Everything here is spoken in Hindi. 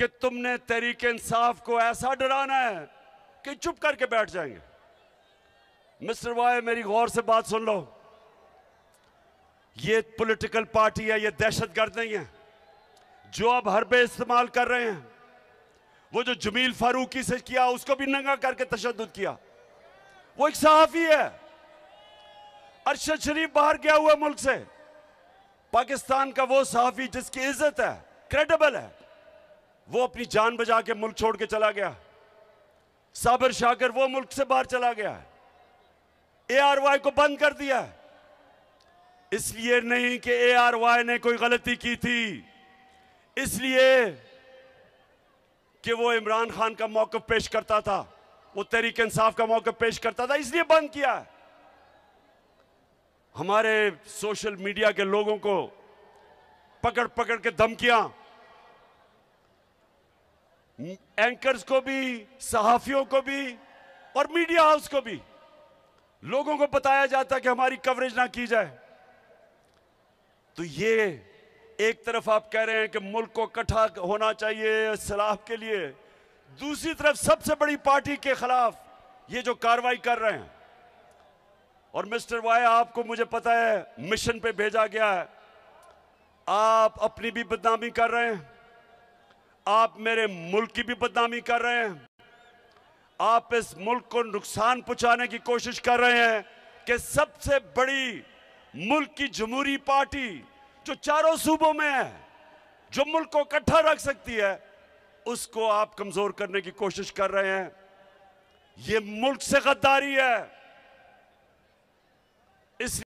कि तुमने तरीके इंसाफ को ऐसा डराना है कि चुप करके बैठ जाएंगे मिस्टर वाय मेरी गौर से बात सुन लो ये पॉलिटिकल पार्टी है ये दहशतगर्द नहीं है जो हर हरबे इस्तेमाल कर रहे हैं वो जो जमील फारूकी से किया उसको भी नंगा करके तशद किया वो एक सहाफी है अरशद शरीफ बाहर गया हुआ मुल्क से पाकिस्तान का वो सहाफी जिसकी इज्जत है क्रेडिबल है वो अपनी जान बजा के मुल्क छोड़ के चला गया साबर शाकर वो मुल्क से बाहर चला गया ए आर वाई को बंद कर दिया इसलिए नहीं कि ए आर वाई ने कोई गलती की थी इसलिए कि वो इमरान खान का मौकफ पेश करता था वो तहरीक इंसाफ का मौका पेश करता था इसलिए बंद किया हमारे सोशल मीडिया के लोगों को पकड़ पकड़ के धमकियां एंकर्स को भी सहाफियों को भी और मीडिया हाउस को भी लोगों को बताया जाता कि हमारी कवरेज ना की जाए तो ये एक तरफ आप कह रहे हैं कि मुल्क को इकट्ठा होना चाहिए सलाफ के लिए दूसरी तरफ सबसे बड़ी पार्टी के खिलाफ ये जो कार्रवाई कर रहे हैं और मिस्टर वाई आपको मुझे पता है मिशन पे भेजा गया है आप अपनी भी बदनामी कर रहे हैं आप मेरे मुल्क की भी बदनामी कर रहे हैं आप इस मुल्क को नुकसान पहुंचाने की कोशिश कर रहे हैं कि सबसे बड़ी मुल्क की जमहूरी पार्टी जो चारों सूबों में है जो मुल्क को इकट्ठा रख सकती है उसको आप कमजोर करने की कोशिश कर रहे हैं यह मुल्क से गद्दारी है इस